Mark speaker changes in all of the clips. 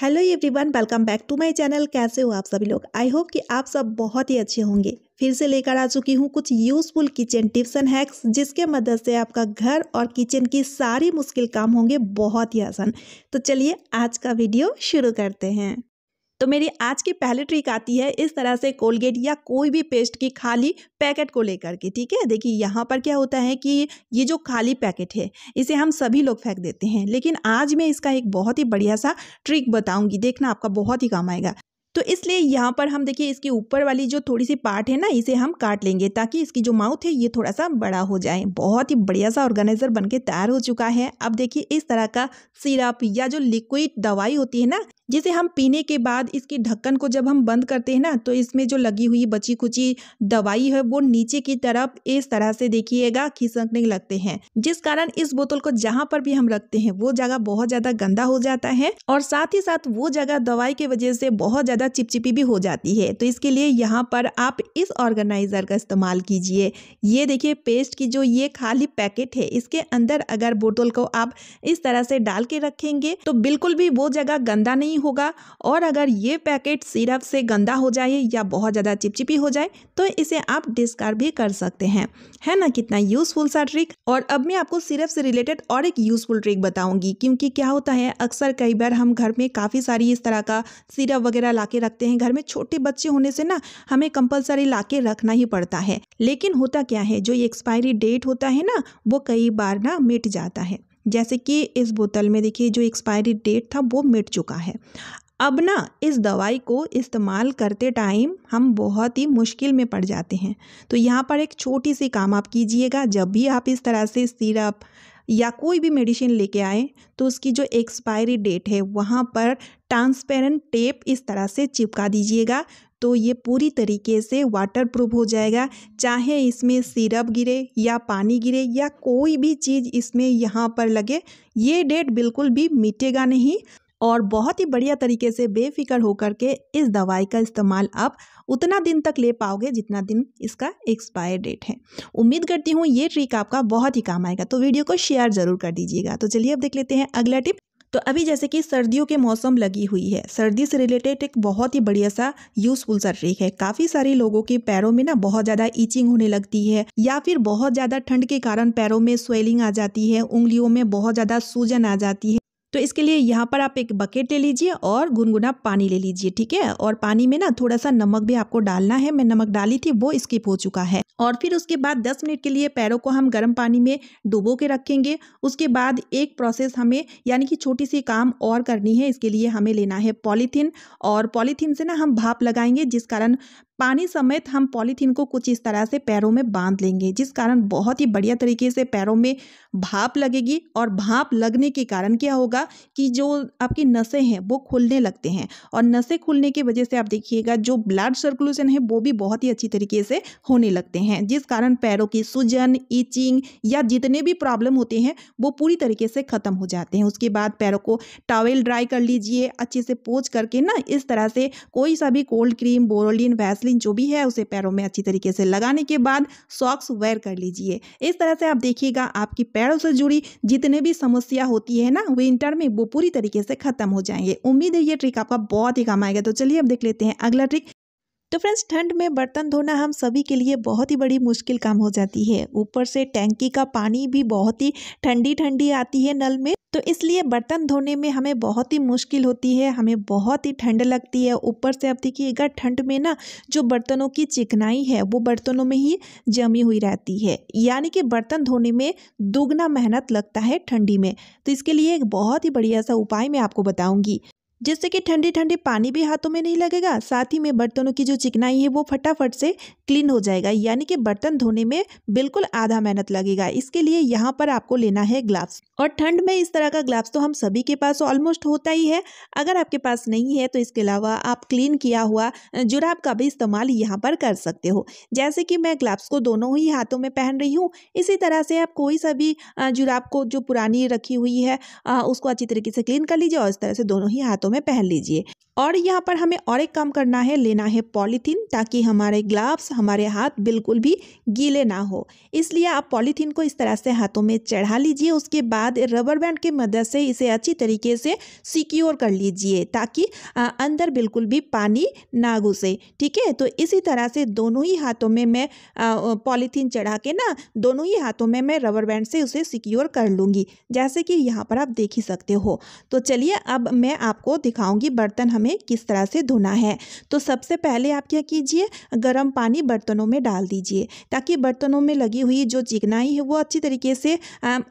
Speaker 1: hello everyone welcome back to my channel कैसे हो आप सभी लोग आई होप कि आप सब बहुत ही अच्छे होंगे फिर से लेकर आ चुकी हूँ कुछ useful kitchen tips and hacks जिसके मदद से आपका घर और किचन की सारी मुश्किल काम होंगे बहुत ही आसान तो चलिए आज का वीडियो शुरू करते हैं तो मेरी आज की पहली ट्रिक आती है इस तरह से कोलगेट या कोई भी पेस्ट की खाली पैकेट को लेकर के ठीक है देखिए यहाँ पर क्या होता है कि ये जो खाली पैकेट है इसे हम सभी लोग फेंक देते हैं लेकिन आज मैं इसका एक बहुत ही बढ़िया सा ट्रिक बताऊंगी देखना आपका बहुत ही काम आएगा तो इसलिए यहाँ पर हम देखिए इसकी ऊपर वाली जो थोड़ी सी पार्ट है ना इसे हम काट लेंगे ताकि इसकी जो माउथ है ये थोड़ा सा बड़ा हो जाए बहुत ही बढ़िया सा ऑर्गेनाइज़र बनके तैयार हो चुका है अब देखिए इस तरह का सिरप या जो लिक्विड दवाई होती है ना जिसे हम पीने के बाद इसके ढक्कन को जब हम बंद करते हैं ना तो इसमें जो लगी हुई बची कुची दवाई है वो नीचे की तरफ इस तरह से देखिएगा खिसकने लगते हैं जिस कारण इस बोतल को जहाँ पर भी हम रखते हैं वो जगह बहुत ज्यादा गंदा हो जाता है और साथ ही साथ वो जगह दवाई की वजह से बहुत ज्यादा चिपचिपी भी हो जाती है तो इसके लिए यहाँ पर आप इस ऑर्गेनाइजर का इस्तेमाल कीजिए ये देखिए पेस्ट की जो ये खाली पैकेट है इसके अंदर अगर बोतल को आप इस तरह से डाल के रखेंगे तो बिल्कुल भी वो जगह गंदा नहीं होगा और अगर ये पैकेट सिरप से गंदा हो जाए या बहुत ज़्यादा चिपचिपी हो जाए तो इसे आप डिस्कार्ड भी कर सकते हैं है ना कितना यूज़फुल सा ट्रिक और अब मैं आपको सिरप से रिलेटेड और एक यूज़फुल ट्रिक बताऊंगी क्योंकि क्या होता है अक्सर कई बार हम घर में काफ़ी सारी इस तरह का सिरप वगैरह ला रखते हैं घर में छोटे बच्चे होने से ना हमें कंपलसरी ला रखना ही पड़ता है लेकिन होता क्या है जो एक्सपायरी डेट होता है ना वो कई बार ना मिट जाता है जैसे कि इस बोतल में देखिए जो एक्सपायरी डेट था वो मिट चुका है अब ना इस दवाई को इस्तेमाल करते टाइम हम बहुत ही मुश्किल में पड़ जाते हैं तो यहाँ पर एक छोटी सी काम आप कीजिएगा जब भी आप इस तरह से सिरप या कोई भी मेडिसिन लेके आए तो उसकी जो एक्सपायरी डेट है वहाँ पर ट्रांसपेरेंट टेप इस तरह से चिपका दीजिएगा तो ये पूरी तरीके से वाटर प्रूफ हो जाएगा चाहे इसमें सिरप गिरे या पानी गिरे या कोई भी चीज़ इसमें यहाँ पर लगे ये डेट बिल्कुल भी मिटेगा नहीं और बहुत ही बढ़िया तरीके से बेफिक्र होकर के इस दवाई का इस्तेमाल आप उतना दिन तक ले पाओगे जितना दिन इसका एक्सपायर डेट है उम्मीद करती हूँ ये ट्रिक आपका बहुत ही काम आएगा तो वीडियो को शेयर जरूर कर दीजिएगा तो चलिए अब देख लेते हैं अगला टिप तो अभी जैसे कि सर्दियों के मौसम लगी हुई है सर्दी से रिलेटेड एक बहुत ही बढ़िया सा यूजफुल सा ट्रिक है काफ़ी सारे लोगों के पैरों में ना बहुत ज़्यादा ईचिंग होने लगती है या फिर बहुत ज़्यादा ठंड के कारण पैरों में स्वेलिंग आ जाती है उंगलियों में बहुत ज़्यादा सूजन आ जाती है तो इसके लिए यहाँ पर आप एक बकेट ले लीजिए और गुनगुना पानी ले लीजिए ठीक है और पानी में ना थोड़ा सा नमक भी आपको डालना है मैं नमक डाली थी वो स्किप हो चुका है और फिर उसके बाद 10 मिनट के लिए पैरों को हम गर्म पानी में डुबो के रखेंगे उसके बाद एक प्रोसेस हमें यानी कि छोटी सी काम और करनी है इसके लिए हमें लेना है पॉलीथीन और पॉलीथीन से ना हम भाप लगाएंगे जिस कारण पानी समेत हम पॉलीथीन को कुछ इस तरह से पैरों में बांध लेंगे जिस कारण बहुत ही बढ़िया तरीके से पैरों में भाप लगेगी और भाप लगने के कारण क्या होगा कि जो आपकी नसें हैं वो खुलने लगते हैं और नसें खुलने की वजह से आप देखिएगा जो ब्लड सर्कुलेशन है वो भी बहुत ही अच्छी तरीके से होने लगते हैं जिस कारण पैरों की सूजन ईचिंग या जितने भी प्रॉब्लम होते हैं वो पूरी तरीके से ख़त्म हो जाते हैं उसके बाद पैरों को टावेल ड्राई कर लीजिए अच्छे से पोच करके ना इस तरह से कोई सा भी cold cream Boroline Vaseline Vaseline जो भी है उसे पैरों में अच्छी तरीके से लगाने के बाद सॉक्स वेयर कर लीजिए इस तरह से आप देखिएगा आपकी पैरों से जुड़ी जितने भी समस्या होती है ना विंटर में वो पूरी तरीके से खत्म हो जाएंगे उम्मीद है ये ट्रिक आपका बहुत ही काम आएगा तो चलिए अब देख लेते हैं अगला ट्रिक तो फ्रेंड्स ठंड में बर्तन धोना हम सभी के लिए बहुत ही बड़ी मुश्किल काम हो जाती है ऊपर से टैंकी का पानी भी बहुत ही ठंडी ठंडी आती है नल में तो इसलिए बर्तन धोने में हमें बहुत ही मुश्किल होती है हमें बहुत ही ठंड लगती है ऊपर से आप देखिएगा ठंड में ना जो बर्तनों की चिकनाई है वो बर्तनों में ही जमी हुई रहती है यानी कि बर्तन धोने में दोगुना मेहनत लगता है ठंडी में तो इसके लिए एक बहुत ही बढ़िया सा उपाय मैं आपको बताऊंगी जिससे कि ठंडी ठंडी पानी भी हाथों में नहीं लगेगा साथ ही में बर्तनों की जो चिकनाई है वो फटाफट से क्लीन हो जाएगा यानी कि बर्तन धोने में बिल्कुल आधा मेहनत लगेगा इसके लिए यहाँ पर आपको लेना है ग्लाव्स और ठंड में इस तरह का ग्लाव्स तो हम सभी के पास ऑलमोस्ट होता ही है अगर आपके पास नहीं है तो इसके अलावा आप क्लीन किया हुआ जुराब का भी इस्तेमाल यहाँ पर कर सकते हो जैसे कि मैं ग्लव्स को दोनों ही हाथों में पहन रही हूँ इसी तरह से आप कोई सा भी जुराब को जो पुरानी रखी हुई है उसको अच्छी तरीके से क्लीन कर लीजिए और इस तरह से दोनों ही हाथों में पहन लीजिए और यहाँ पर हमें और एक काम करना है लेना है पॉलीथीन ताकि हमारे ग्लव्स हमारे हाथ बिल्कुल भी गीले ना हो इसलिए आप पॉलीथीन को इस तरह से हाथों में चढ़ा लीजिए उसके बाद रबर बैंड के मदद से इसे अच्छी तरीके से सिक्योर कर लीजिए ताकि आ, अंदर बिल्कुल भी पानी ना घुसे ठीक है तो इसी तरह से दोनों ही हाथों में मैं पॉलीथीन चढ़ा के ना दोनों ही हाथों में मैं रबर बैंड से उसे सिक्योर कर लूँगी जैसे कि यहाँ पर आप देख ही सकते हो तो चलिए अब मैं आपको दिखाऊँगी बर्तन हम हमें किस तरह से धोना है तो सबसे पहले आप क्या कीजिए गर्म पानी बर्तनों में डाल दीजिए ताकि बर्तनों में लगी हुई जो चिकनाई है वो अच्छी तरीके से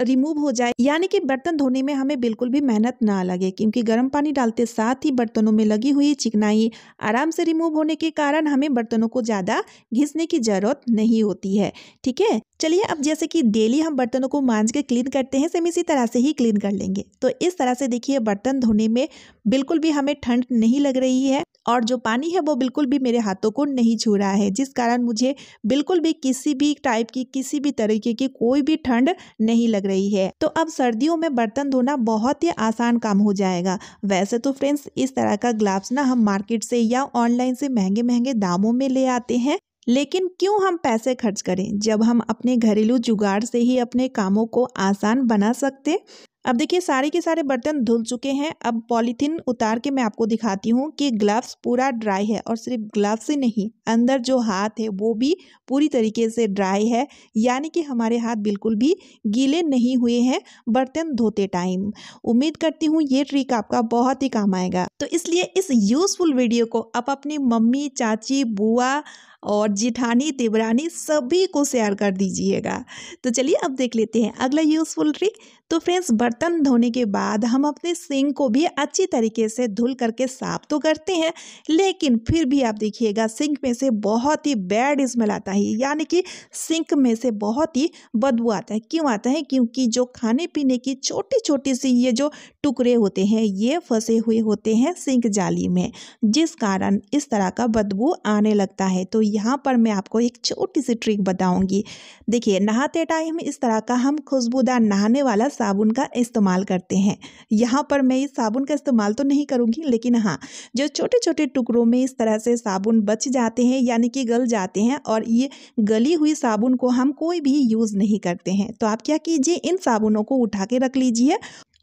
Speaker 1: रिमूव हो जाए यानी कि बर्तन धोने में हमें बिल्कुल भी मेहनत ना लगे क्योंकि गर्म पानी डालते साथ ही बर्तनों में लगी हुई चिकनाई आराम से रिमूव होने के कारण हमें बर्तनों को ज़्यादा घिसने की ज़रूरत नहीं होती है ठीक है चलिए अब जैसे कि डेली हम बर्तनों को मांझ के क्लीन करते हैं सेम इसी तरह से ही क्लीन कर लेंगे तो इस तरह से देखिए बर्तन धोने में बिल्कुल भी हमें ठंड नहीं लग रही है और जो पानी है वो बिल्कुल भी मेरे हाथों को नहीं छू रहा है जिस कारण मुझे बिल्कुल भी किसी भी टाइप की किसी भी तरीके की कोई भी ठंड नहीं लग रही है तो अब सर्दियों में बर्तन धोना बहुत ही आसान काम हो जाएगा वैसे तो फ्रेंड्स इस तरह का ग्लाव्स ना हम मार्केट से या ऑनलाइन से महंगे महंगे दामों में ले आते हैं लेकिन क्यों हम पैसे खर्च करें जब हम अपने घरेलू जुगाड़ से ही अपने कामों को आसान बना सकते अब देखिए सारे के सारे बर्तन धुल चुके हैं अब पॉलीथीन उतार के मैं आपको दिखाती हूँ कि ग्लव्स पूरा ड्राई है और सिर्फ ग्लव्स ही नहीं अंदर जो हाथ है वो भी पूरी तरीके से ड्राई है यानी कि हमारे हाथ बिल्कुल भी गीले नहीं हुए हैं बर्तन धोते टाइम उम्मीद करती हूँ ये ट्रिक आपका बहुत ही काम आएगा तो इसलिए इस यूज़फुल वीडियो को आप अपनी मम्मी चाची बुआ और जिठानी देवरानी सभी को शेयर कर दीजिएगा तो चलिए अब देख लेते हैं अगला यूज़फुल ट्रिक तो फ्रेंड्स बर्तन धोने के बाद हम अपने सिंक को भी अच्छी तरीके से धुल करके साफ तो करते हैं लेकिन फिर भी आप देखिएगा सिंक में से बहुत ही बैड स्मेल आता है यानी कि सिंक में से बहुत ही बदबू आता है क्यों आता है क्योंकि जो खाने पीने की छोटी छोटी सी ये जो टुकड़े होते हैं ये फंसे हुए होते हैं सिंक जाली में जिस कारण इस तरह का बदबू आने लगता है तो यहाँ पर मैं आपको एक छोटी सी ट्रिक बताऊँगी देखिए नहाते टाइम इस तरह का हम खुशबूदार नहाने वाला साबुन का इस्तेमाल करते हैं यहाँ पर मैं इस साबुन का इस्तेमाल तो नहीं करूँगी लेकिन हाँ जो छोटे छोटे टुकड़ों में इस तरह से साबुन बच जाते हैं यानी कि गल जाते हैं और ये गली हुई साबुन को हम कोई भी यूज़ नहीं करते हैं तो आप क्या कीजिए इन साबुनों को उठा के रख लीजिए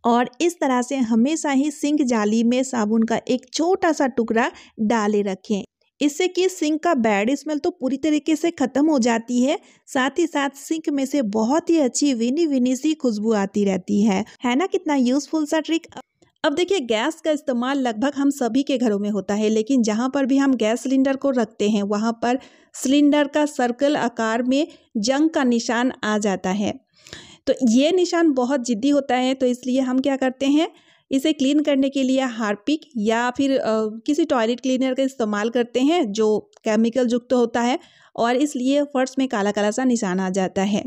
Speaker 1: और इस तरह से हमेशा ही सिंक जाली में साबुन का एक छोटा सा टुकड़ा डाले रखें इससे कि सिंक का बैड स्मेल तो पूरी तरीके से ख़त्म हो जाती है साथ ही साथ सिंक में से बहुत ही अच्छी विनी विनी सी खुशबू आती रहती है है ना कितना यूज़फुल सा ट्रिक अब देखिए गैस का इस्तेमाल लगभग हम सभी के घरों में होता है लेकिन जहाँ पर भी हम गैस सिलेंडर को रखते हैं वहाँ पर सिलेंडर का सर्कल आकार में जंग का निशान आ जाता है तो ये निशान बहुत ज़िद्दी होता है तो इसलिए हम क्या करते हैं इसे क्लीन करने के लिए हार्पिक या फिर आ, किसी टॉयलेट क्लीनर का इस्तेमाल करते हैं जो केमिकल युक्त होता है और इसलिए फर्श में काला काला सा निशान आ जाता है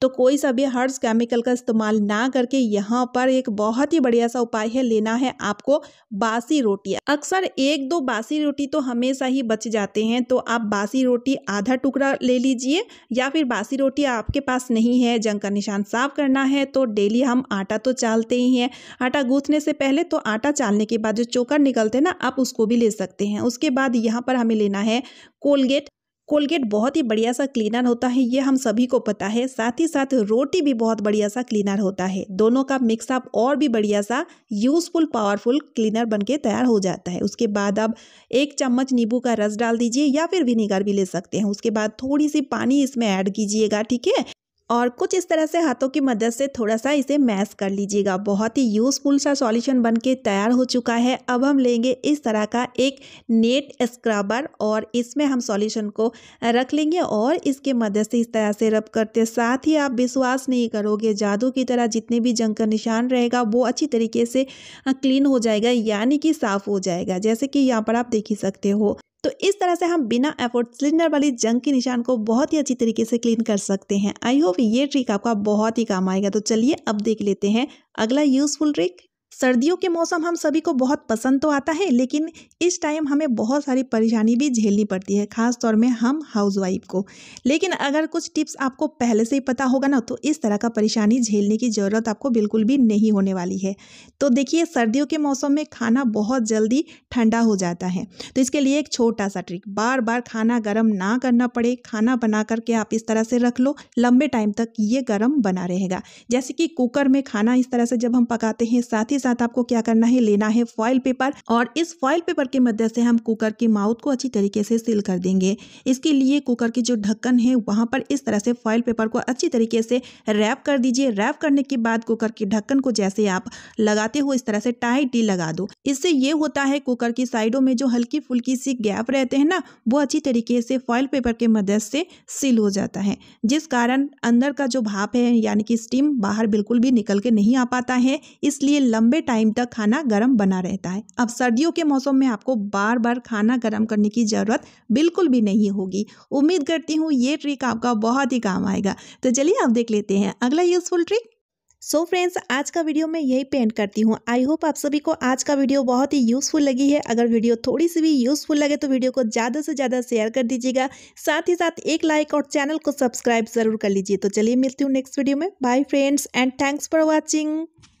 Speaker 1: तो कोई सा भी हर्ड्स केमिकल का इस्तेमाल ना करके यहाँ पर एक बहुत ही बढ़िया सा उपाय है लेना है आपको बासी रोटी अक्सर एक दो बासी रोटी तो हमेशा ही बच जाते हैं तो आप बासी रोटी आधा टुकड़ा ले लीजिए या फिर बासी रोटी आपके पास नहीं है जंग का निशान साफ करना है तो डेली हम आटा तो चालते ही हैं आटा गूंथने से पहले तो आटा चालने के बाद जो चोकर निकलते हैं ना आप उसको भी ले सकते हैं उसके बाद यहाँ पर हमें लेना है कोलगेट कोलगेट बहुत ही बढ़िया सा क्लीनर होता है ये हम सभी को पता है साथ ही साथ रोटी भी बहुत बढ़िया सा क्लीनर होता है दोनों का मिक्सअप और भी बढ़िया सा यूज़फुल पावरफुल क्लीनर बन के तैयार हो जाता है उसके बाद आप एक चम्मच नींबू का रस डाल दीजिए या फिर विनेगर भी ले सकते हैं उसके बाद थोड़ी सी पानी इसमें ऐड कीजिएगा ठीक है और कुछ इस तरह से हाथों की मदद से थोड़ा सा इसे मैश कर लीजिएगा बहुत ही यूज़फुल सा सॉल्यूशन बन के तैयार हो चुका है अब हम लेंगे इस तरह का एक नेट स्क्रबर और इसमें हम सॉल्यूशन को रख लेंगे और इसके मदद से इस तरह से रब करते साथ ही आप विश्वास नहीं करोगे जादू की तरह जितने भी जंग का निशान रहेगा वो अच्छी तरीके से क्लीन हो जाएगा यानी कि साफ़ हो जाएगा जैसे कि यहाँ पर आप देख ही सकते हो तो इस तरह से हम बिना एफोर्ट सिलेंडर वाली जंग के निशान को बहुत ही अच्छी तरीके से क्लीन कर सकते हैं आई होप ये ट्रिक आपका बहुत ही काम आएगा तो चलिए अब देख लेते हैं अगला यूजफुल ट्रिक सर्दियों के मौसम हम सभी को बहुत पसंद तो आता है लेकिन इस टाइम हमें बहुत सारी परेशानी भी झेलनी पड़ती है ख़ास तौर में हम हाउसवाइफ को लेकिन अगर कुछ टिप्स आपको पहले से ही पता होगा ना तो इस तरह का परेशानी झेलने की ज़रूरत आपको बिल्कुल भी नहीं होने वाली है तो देखिए सर्दियों के मौसम में खाना बहुत जल्दी ठंडा हो जाता है तो इसके लिए एक छोटा सा ट्रिक बार बार खाना गर्म ना करना पड़े खाना बना करके आप इस तरह से रख लो लंबे टाइम तक ये गर्म बना रहेगा जैसे कि कुकर में खाना इस तरह से जब हम पकाते हैं साथ ही साथ आपको क्या करना है लेना है फॉइल पेपर और इस फॉइल पेपर के मदद से हम कुकर के माउथ को अच्छी तरीके से सील कर देंगे इसके लिए कुकर की जो ढक्कन है वहाँ पर इस तरह से फॉइल पेपर को अच्छी तरीके से रैप कर दीजिए रैप करने के बाद कुकर की ढक्कन को जैसे आप लगाते हो इस तरह से टाइटली लगा दो इससे ये होता है कुकर की साइडों में जो हल्की फुल्की सी गैप रहते हैं ना वो अच्छी तरीके से फॉइल पेपर के मदद से सील हो जाता है जिस कारण अंदर का जो भाप है यानी कि स्टीम बाहर बिल्कुल भी निकल के नहीं आ पाता है इसलिए लंबे लंबे टाइम तक खाना गर्म बना रहता है अब सर्दियों के मौसम में आपको बार बार खाना गर्म करने की ज़रूरत बिल्कुल भी नहीं होगी उम्मीद करती हूँ ये ट्रिक आपका बहुत ही काम आएगा तो चलिए आप देख लेते हैं अगला useful trick so so friends आज का वीडियो मैं यही पेंट करती हूँ आई होप आप सभी को आज का वीडियो बहुत ही यूज़फुल लगी है अगर वीडियो थोड़ी सी भी यूज़फुल लगे तो वीडियो को ज़्यादा से ज़्यादा शेयर कर दीजिएगा साथ ही साथ एक लाइक और चैनल को सब्सक्राइब ज़रूर कर लीजिए तो चलिए मिलती हूँ नेक्स्ट वीडियो में bye friends and thanks for watching